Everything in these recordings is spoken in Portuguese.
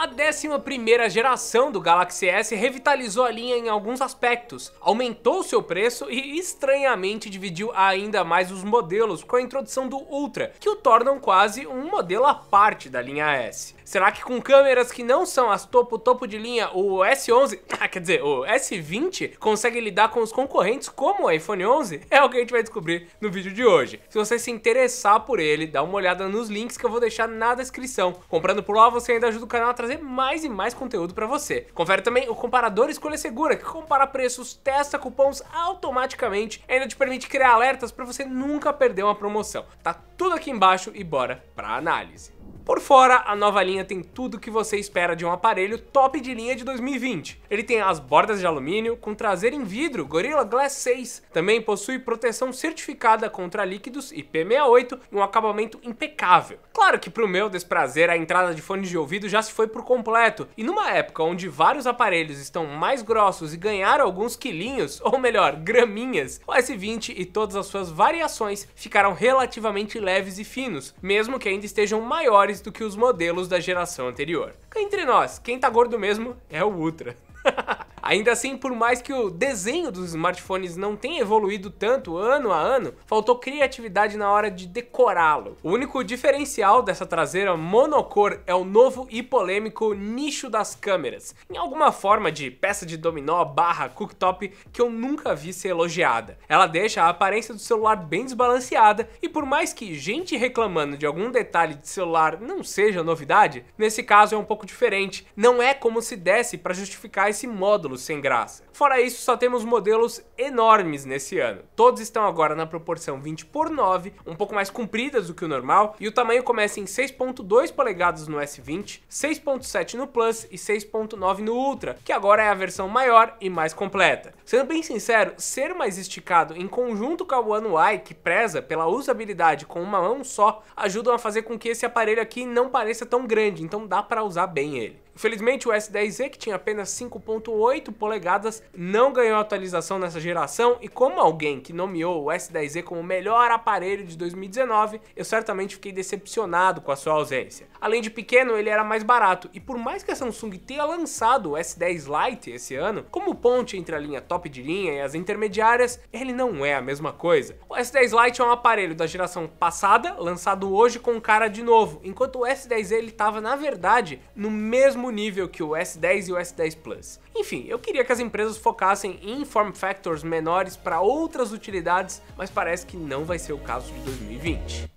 A 11ª geração do Galaxy S revitalizou a linha em alguns aspectos, aumentou seu preço e estranhamente dividiu ainda mais os modelos com a introdução do Ultra, que o tornam quase um modelo à parte da linha S. Será que com câmeras que não são as topo, topo de linha, o S11, ah, quer dizer, o S20, consegue lidar com os concorrentes como o iPhone 11? É o que a gente vai descobrir no vídeo de hoje. Se você se interessar por ele, dá uma olhada nos links que eu vou deixar na descrição. Comprando por lá, você ainda ajuda o canal a trazer mais e mais conteúdo para você. Confere também o comparador Escolha Segura, que compara preços, testa cupons automaticamente, ainda te permite criar alertas para você nunca perder uma promoção. Tá tudo aqui embaixo e bora a análise. Por fora, a nova linha tem tudo o que você espera de um aparelho top de linha de 2020. Ele tem as bordas de alumínio, com traseiro em vidro Gorilla Glass 6. Também possui proteção certificada contra líquidos IP68 e um acabamento impecável. Claro que pro meu desprazer, a entrada de fones de ouvido já se foi por completo, e numa época onde vários aparelhos estão mais grossos e ganharam alguns quilinhos, ou melhor, graminhas, o S20 e todas as suas variações ficaram relativamente leves e finos, mesmo que ainda estejam maiores do que os modelos da geração anterior. Entre nós, quem tá gordo mesmo é o Ultra. Ainda assim, por mais que o desenho dos smartphones não tenha evoluído tanto ano a ano, faltou criatividade na hora de decorá-lo. O único diferencial dessa traseira monocor é o novo e polêmico nicho das câmeras, em alguma forma de peça de dominó barra cooktop que eu nunca vi ser elogiada. Ela deixa a aparência do celular bem desbalanceada e por mais que gente reclamando de algum detalhe de celular não seja novidade, nesse caso é um pouco diferente. Não é como se desse para justificar montar esse módulo sem graça. Fora isso, só temos modelos enormes nesse ano. Todos estão agora na proporção 20 por 9, um pouco mais compridas do que o normal, e o tamanho começa em 6.2 polegadas no S20, 6.7 no Plus e 6.9 no Ultra, que agora é a versão maior e mais completa. Sendo bem sincero, ser mais esticado em conjunto com a One UI, que preza pela usabilidade com uma mão só, ajudam a fazer com que esse aparelho aqui não pareça tão grande, então dá para usar bem ele. Infelizmente, o S10e, que tinha apenas 5.8 polegadas, não ganhou atualização nessa geração e como alguém que nomeou o S10e como o melhor aparelho de 2019, eu certamente fiquei decepcionado com a sua ausência. Além de pequeno, ele era mais barato e por mais que a Samsung tenha lançado o S10 Lite esse ano, como ponte entre a linha top de linha e as intermediárias, ele não é a mesma coisa. O S10 Lite é um aparelho da geração passada, lançado hoje com cara de novo, enquanto o S10e ele estava na verdade no mesmo nível que o S10 e o S10 Plus. Enfim, eu queria que as empresas focassem em form factors menores para outras utilidades, mas parece que não vai ser o caso de 2020.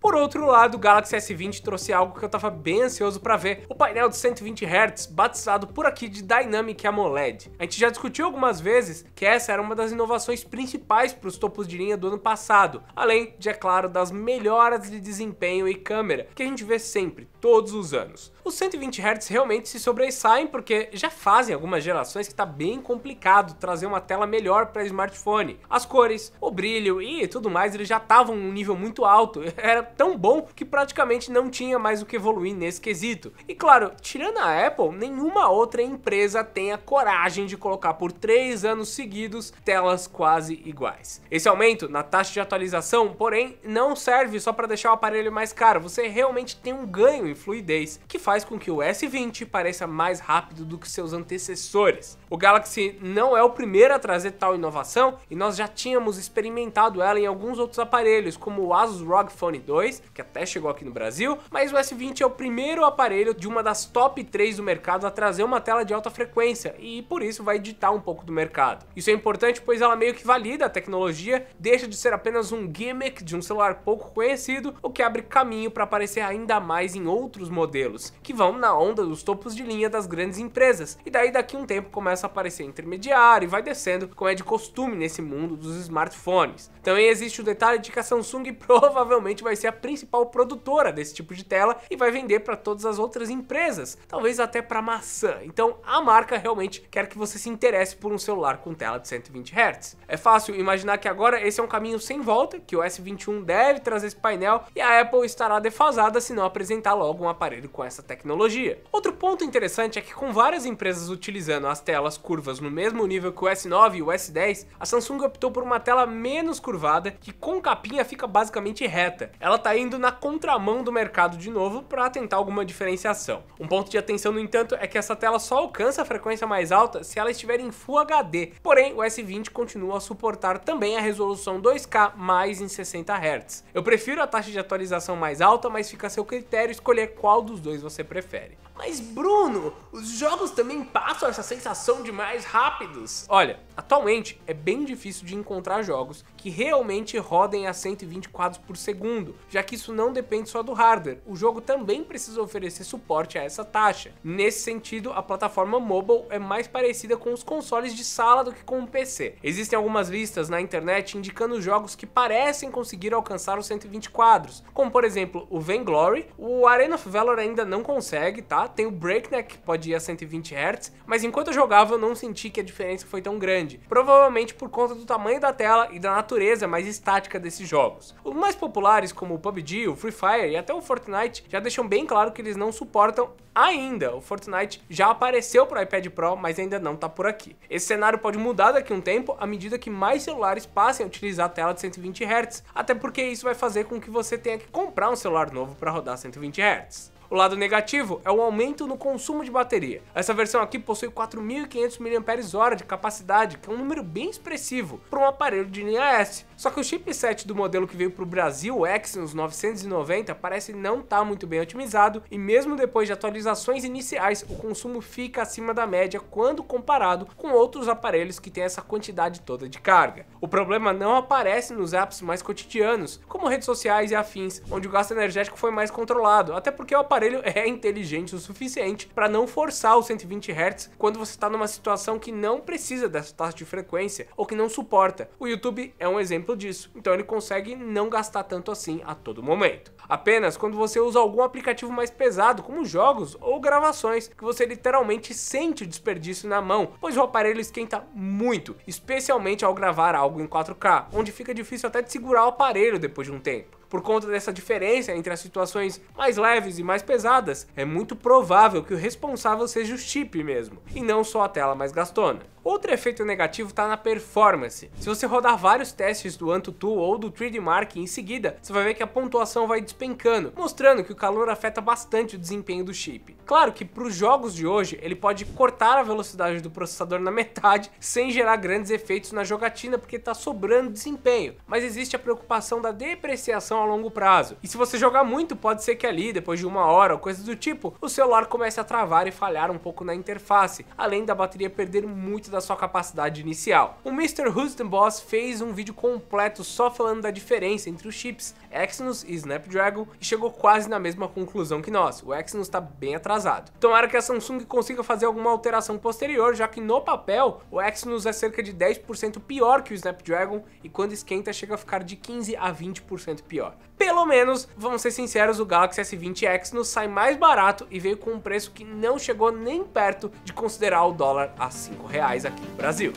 Por outro lado, o Galaxy S20 trouxe algo que eu estava bem ansioso para ver, o painel de 120 Hz, batizado por aqui de Dynamic AMOLED. A gente já discutiu algumas vezes que essa era uma das inovações principais para os topos de linha do ano passado, além de, é claro, das melhoras de desempenho e câmera que a gente vê sempre, todos os anos os 120 Hz realmente se sobressaem porque já fazem algumas gerações que está bem complicado trazer uma tela melhor para smartphone. As cores, o brilho e tudo mais, eles já estavam um nível muito alto, era tão bom que praticamente não tinha mais o que evoluir nesse quesito. E claro, tirando a Apple, nenhuma outra empresa tem a coragem de colocar por 3 anos seguidos telas quase iguais. Esse aumento na taxa de atualização, porém, não serve só para deixar o aparelho mais caro, você realmente tem um ganho em fluidez que faz faz com que o S20 pareça mais rápido do que seus antecessores. O Galaxy não é o primeiro a trazer tal inovação e nós já tínhamos experimentado ela em alguns outros aparelhos, como o Asus ROG Phone 2, que até chegou aqui no Brasil, mas o S20 é o primeiro aparelho de uma das top 3 do mercado a trazer uma tela de alta frequência e por isso vai ditar um pouco do mercado. Isso é importante pois ela meio que valida a tecnologia, deixa de ser apenas um gimmick de um celular pouco conhecido, o que abre caminho para aparecer ainda mais em outros modelos, que vão na onda dos topos de linha das grandes empresas, e daí daqui um tempo começa começa a aparecer intermediário e vai descendo, como é de costume nesse mundo dos smartphones. Também existe o detalhe de que a Samsung provavelmente vai ser a principal produtora desse tipo de tela e vai vender para todas as outras empresas, talvez até para maçã. Então a marca realmente quer que você se interesse por um celular com tela de 120 Hz. É fácil imaginar que agora esse é um caminho sem volta, que o S21 deve trazer esse painel e a Apple estará defasada se não apresentar logo um aparelho com essa tecnologia. Outro ponto interessante é que com várias empresas utilizando as telas as curvas no mesmo nível que o S9 e o S10, a Samsung optou por uma tela menos curvada que com capinha fica basicamente reta. Ela está indo na contramão do mercado de novo para tentar alguma diferenciação. Um ponto de atenção, no entanto, é que essa tela só alcança a frequência mais alta se ela estiver em Full HD, porém o S20 continua a suportar também a resolução 2K mais em 60 Hz. Eu prefiro a taxa de atualização mais alta, mas fica a seu critério escolher qual dos dois você prefere. Mas Bruno, os jogos também passam essa sensação são demais rápidos. Olha, Atualmente é bem difícil de encontrar jogos que realmente rodem a 120 quadros por segundo, já que isso não depende só do hardware, o jogo também precisa oferecer suporte a essa taxa. Nesse sentido, a plataforma mobile é mais parecida com os consoles de sala do que com o PC. Existem algumas listas na internet indicando jogos que parecem conseguir alcançar os 120 quadros, como por exemplo o Vanglory, o Arena of Valor ainda não consegue, tá? Tem o Breakneck que pode ir a 120 Hz, mas enquanto eu jogava eu não senti que a diferença foi tão grande grande, provavelmente por conta do tamanho da tela e da natureza mais estática desses jogos. Os mais populares, como o PUBG, o Free Fire e até o Fortnite, já deixam bem claro que eles não suportam ainda. O Fortnite já apareceu para o iPad Pro, mas ainda não está por aqui. Esse cenário pode mudar daqui a um tempo à medida que mais celulares passem a utilizar a tela de 120 Hz, até porque isso vai fazer com que você tenha que comprar um celular novo para rodar 120 Hz. O lado negativo é o aumento no consumo de bateria. Essa versão aqui possui 4.500 mAh de capacidade, que é um número bem expressivo para um aparelho de linha S. Só que o chipset do modelo que veio para o Brasil, o Exynos 990, parece não estar tá muito bem otimizado e mesmo depois de atualizações iniciais, o consumo fica acima da média quando comparado com outros aparelhos que têm essa quantidade toda de carga. O problema não aparece nos apps mais cotidianos, como redes sociais e afins, onde o gasto energético foi mais controlado, até porque o aparelho aparelho é inteligente o suficiente para não forçar os 120 Hz quando você está numa situação que não precisa dessa taxa de frequência ou que não suporta. O YouTube é um exemplo disso, então ele consegue não gastar tanto assim a todo momento. Apenas quando você usa algum aplicativo mais pesado, como jogos ou gravações, que você literalmente sente o desperdício na mão, pois o aparelho esquenta muito, especialmente ao gravar algo em 4K, onde fica difícil até de segurar o aparelho depois de um tempo. Por conta dessa diferença entre as situações mais leves e mais pesadas, é muito provável que o responsável seja o chip mesmo, e não só a tela mais gastona. Outro efeito negativo está na performance. Se você rodar vários testes do AnTuTu ou do 3D Mark em seguida, você vai ver que a pontuação vai despencando, mostrando que o calor afeta bastante o desempenho do chip. Claro que para os jogos de hoje, ele pode cortar a velocidade do processador na metade sem gerar grandes efeitos na jogatina porque está sobrando desempenho, mas existe a preocupação da depreciação a longo prazo. E se você jogar muito, pode ser que ali, depois de uma hora ou coisa do tipo, o celular comece a travar e falhar um pouco na interface, além da bateria perder muito da sua capacidade inicial. O Mr. Houston Boss fez um vídeo completo só falando da diferença entre os chips Exynos e Snapdragon e chegou quase na mesma conclusão que nós, o Exynos está bem atrasado. Tomara que a Samsung consiga fazer alguma alteração posterior, já que no papel o Exynos é cerca de 10% pior que o Snapdragon e quando esquenta chega a ficar de 15 a 20% pior. Pelo menos, vamos ser sinceros, o Galaxy S20 Exynos sai mais barato e veio com um preço que não chegou nem perto de considerar o dólar a 5 reais aqui no Brasil.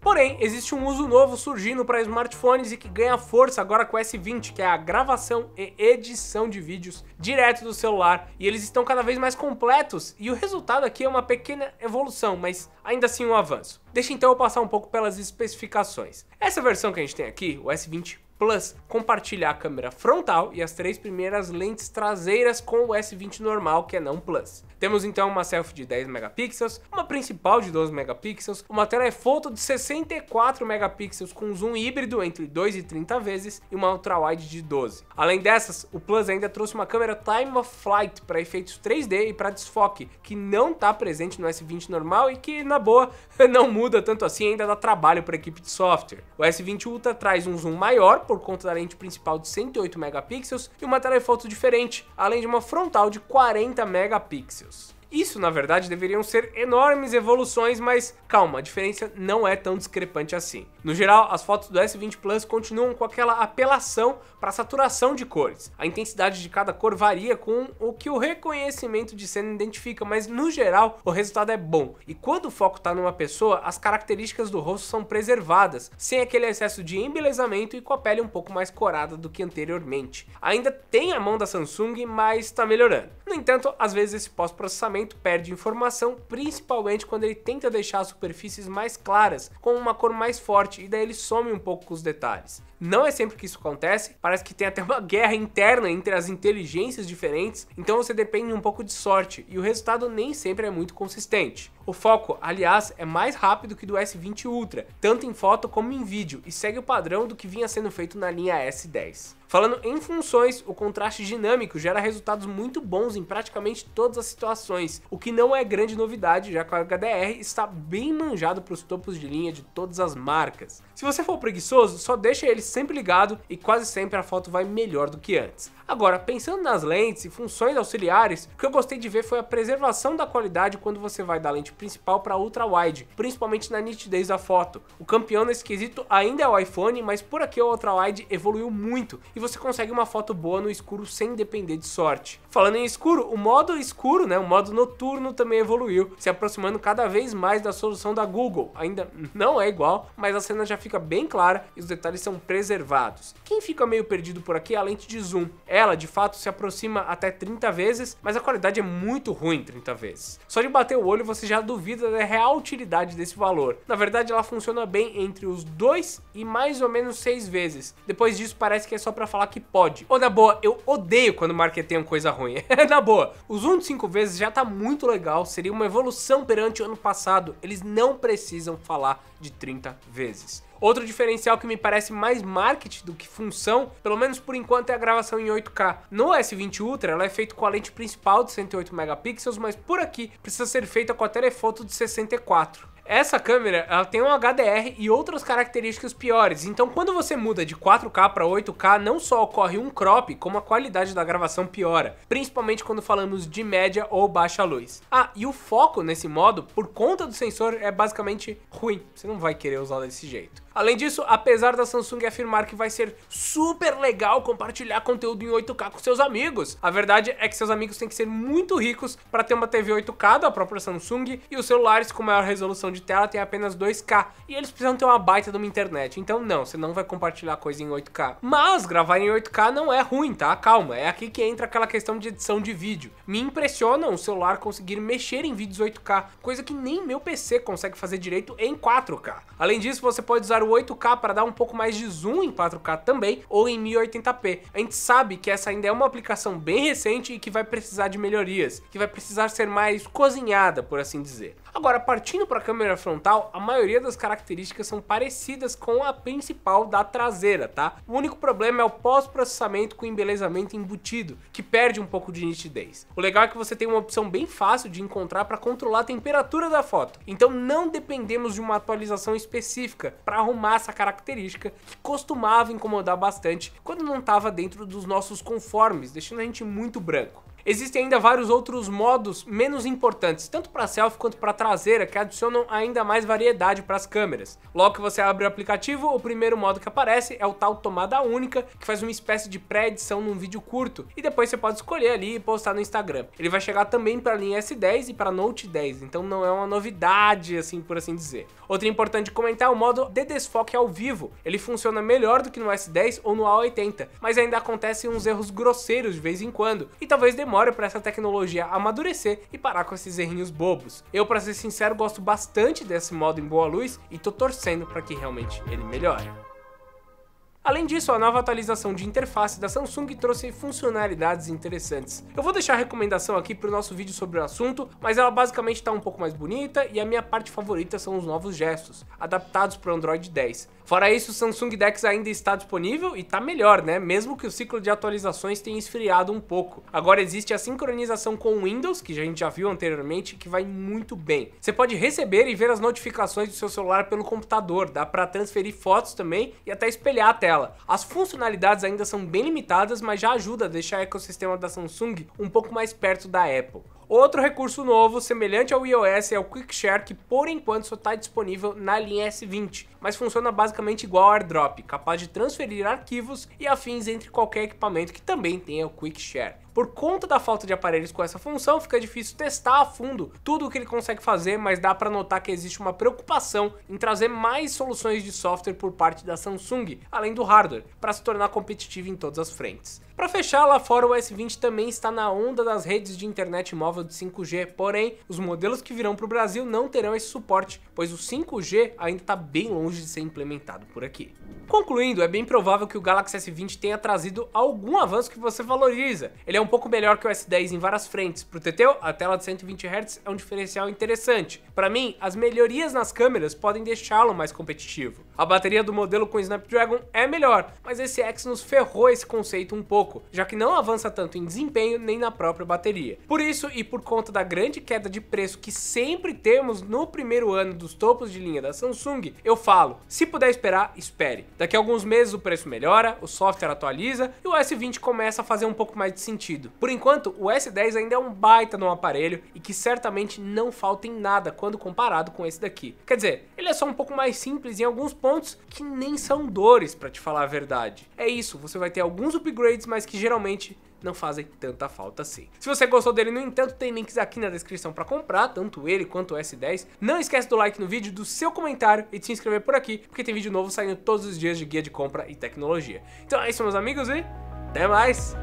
Porém, existe um uso novo surgindo para smartphones e que ganha força agora com o S20, que é a gravação e edição de vídeos direto do celular, e eles estão cada vez mais completos, e o resultado aqui é uma pequena evolução, mas ainda assim um avanço. Deixa então eu passar um pouco pelas especificações. Essa versão que a gente tem aqui, o S20 Plus, compartilhar a câmera frontal e as três primeiras lentes traseiras com o S20 normal, que é não Plus. Temos então uma selfie de 10 megapixels, uma principal de 12 megapixels, uma telefoto de 64 megapixels com zoom híbrido entre 2 e 30 vezes e uma ultrawide de 12. Além dessas, o Plus ainda trouxe uma câmera time of flight para efeitos 3D e para desfoque, que não está presente no S20 normal e que na boa não muda tanto assim, ainda dá trabalho para a equipe de software. O S20 Ultra traz um zoom maior por conta da lente principal de 108 megapixels e uma telefoto diferente, além de uma frontal de 40 megapixels. Isso, na verdade, deveriam ser enormes evoluções, mas calma, a diferença não é tão discrepante assim. No geral, as fotos do S20 Plus continuam com aquela apelação para saturação de cores. A intensidade de cada cor varia com o que o reconhecimento de cena identifica, mas no geral o resultado é bom. E quando o foco está numa pessoa, as características do rosto são preservadas, sem aquele excesso de embelezamento e com a pele um pouco mais corada do que anteriormente. Ainda tem a mão da Samsung, mas está melhorando. No entanto, às vezes esse pós-processamento acabamento perde informação, principalmente quando ele tenta deixar as superfícies mais claras, com uma cor mais forte, e daí ele some um pouco com os detalhes. Não é sempre que isso acontece, parece que tem até uma guerra interna entre as inteligências diferentes, então você depende um pouco de sorte, e o resultado nem sempre é muito consistente. O foco, aliás, é mais rápido que do S20 Ultra, tanto em foto como em vídeo, e segue o padrão do que vinha sendo feito na linha S10. Falando em funções, o contraste dinâmico gera resultados muito bons em praticamente todas as situações, o que não é grande novidade, já que o HDR está bem manjado para os topos de linha de todas as marcas. Se você for preguiçoso, só deixa ele sempre ligado e quase sempre a foto vai melhor do que antes. Agora, pensando nas lentes e funções auxiliares, o que eu gostei de ver foi a preservação da qualidade quando você vai da lente principal para ultra wide, principalmente na nitidez da foto. O campeão nesse quesito ainda é o iPhone, mas por aqui o ultra wide evoluiu muito e você consegue uma foto boa no escuro sem depender de sorte. Falando em escuro, o modo escuro, né, o modo noturno também evoluiu, se aproximando cada vez mais da solução da Google. Ainda não é igual, mas a cena já fica bem clara e os detalhes são preservados. Quem fica meio perdido por aqui é a lente de zoom. Ela, de fato, se aproxima até 30 vezes, mas a qualidade é muito ruim 30 vezes. Só de bater o olho você já duvida da real utilidade desse valor. Na verdade, ela funciona bem entre os 2 e mais ou menos 6 vezes. Depois disso, parece que é só para para falar que pode. Ou na boa, eu odeio quando marketeiam é coisa ruim. na boa, os um de 5 vezes já tá muito legal, seria uma evolução perante o ano passado. Eles não precisam falar de 30 vezes. Outro diferencial que me parece mais marketing do que função, pelo menos por enquanto, é a gravação em 8K. No S20 Ultra, ela é feita com a lente principal de 108 megapixels, mas por aqui precisa ser feita com a telefoto de 64. Essa câmera, ela tem um HDR e outras características piores, então quando você muda de 4K para 8K, não só ocorre um crop, como a qualidade da gravação piora, principalmente quando falamos de média ou baixa luz. Ah, e o foco nesse modo, por conta do sensor, é basicamente ruim, você não vai querer usar desse jeito. Além disso, apesar da Samsung afirmar que vai ser super legal compartilhar conteúdo em 8K com seus amigos, a verdade é que seus amigos têm que ser muito ricos para ter uma TV 8K da própria Samsung e os celulares com maior resolução de tela tem apenas 2K e eles precisam ter uma baita de uma internet. Então não, você não vai compartilhar coisa em 8K. Mas gravar em 8K não é ruim, tá? Calma, é aqui que entra aquela questão de edição de vídeo. Me impressiona o celular conseguir mexer em vídeos 8K, coisa que nem meu PC consegue fazer direito em 4K. Além disso, você pode usar o 8K para dar um pouco mais de zoom em 4K também ou em 1080p. A gente sabe que essa ainda é uma aplicação bem recente e que vai precisar de melhorias, que vai precisar ser mais cozinhada, por assim dizer. Agora, partindo para a câmera frontal, a maioria das características são parecidas com a principal da traseira, tá? O único problema é o pós-processamento com embelezamento embutido, que perde um pouco de nitidez. O legal é que você tem uma opção bem fácil de encontrar para controlar a temperatura da foto, então não dependemos de uma atualização específica para arrumar essa característica que costumava incomodar bastante quando não estava dentro dos nossos conformes, deixando a gente muito branco. Existem ainda vários outros modos menos importantes, tanto para selfie quanto para traseira, que adicionam ainda mais variedade para as câmeras. Logo que você abre o aplicativo, o primeiro modo que aparece é o tal tomada única, que faz uma espécie de pré-edição num vídeo curto, e depois você pode escolher ali e postar no Instagram. Ele vai chegar também para a linha S10 e para Note 10, então não é uma novidade, assim por assim dizer. Outro importante comentar é o modo de desfoque ao vivo. Ele funciona melhor do que no S10 ou no A80, mas ainda acontecem uns erros grosseiros de vez em quando, e talvez demore demora para essa tecnologia amadurecer e parar com esses errinhos bobos. Eu, para ser sincero, gosto bastante desse modo em boa luz e tô torcendo para que realmente ele melhore. Além disso, a nova atualização de interface da Samsung trouxe funcionalidades interessantes. Eu vou deixar a recomendação aqui para o nosso vídeo sobre o assunto, mas ela basicamente está um pouco mais bonita e a minha parte favorita são os novos gestos, adaptados para o Android 10. Fora isso, o Samsung Dex ainda está disponível e está melhor, né? Mesmo que o ciclo de atualizações tenha esfriado um pouco. Agora existe a sincronização com o Windows, que a gente já viu anteriormente, que vai muito bem. Você pode receber e ver as notificações do seu celular pelo computador, dá para transferir fotos também e até espelhar a tela. As funcionalidades ainda são bem limitadas, mas já ajuda a deixar o ecossistema da Samsung um pouco mais perto da Apple. Outro recurso novo, semelhante ao iOS, é o Quick Share, que por enquanto só está disponível na linha S20, mas funciona basicamente igual ao AirDrop, capaz de transferir arquivos e afins entre qualquer equipamento que também tenha o Quick Share. Por conta da falta de aparelhos com essa função, fica difícil testar a fundo tudo o que ele consegue fazer, mas dá para notar que existe uma preocupação em trazer mais soluções de software por parte da Samsung, além do hardware, para se tornar competitivo em todas as frentes. Para fechar, lá fora o S20 também está na onda das redes de internet móvel de 5G, porém, os modelos que virão para o Brasil não terão esse suporte, pois o 5G ainda está bem longe de ser implementado por aqui. Concluindo, é bem provável que o Galaxy S20 tenha trazido algum avanço que você valoriza. Ele é um pouco melhor que o S10 em várias frentes. Pro Tt, a tela de 120 Hz é um diferencial interessante. Para mim, as melhorias nas câmeras podem deixá-lo mais competitivo. A bateria do modelo com Snapdragon é melhor, mas esse Exynos ferrou esse conceito um pouco, já que não avança tanto em desempenho nem na própria bateria. Por isso e por conta da grande queda de preço que sempre temos no primeiro ano dos topos de linha da Samsung, eu falo, se puder esperar, espere. Daqui a alguns meses o preço melhora, o software atualiza e o S20 começa a fazer um pouco mais de sentido sentido. Por enquanto, o S10 ainda é um baita no aparelho e que certamente não falta em nada quando comparado com esse daqui. Quer dizer, ele é só um pouco mais simples em alguns pontos que nem são dores, para te falar a verdade. É isso, você vai ter alguns upgrades, mas que geralmente não fazem tanta falta assim. Se você gostou dele, no entanto, tem links aqui na descrição para comprar, tanto ele quanto o S10. Não esquece do like no vídeo, do seu comentário e de se inscrever por aqui, porque tem vídeo novo saindo todos os dias de guia de compra e tecnologia. Então é isso, meus amigos, e até mais!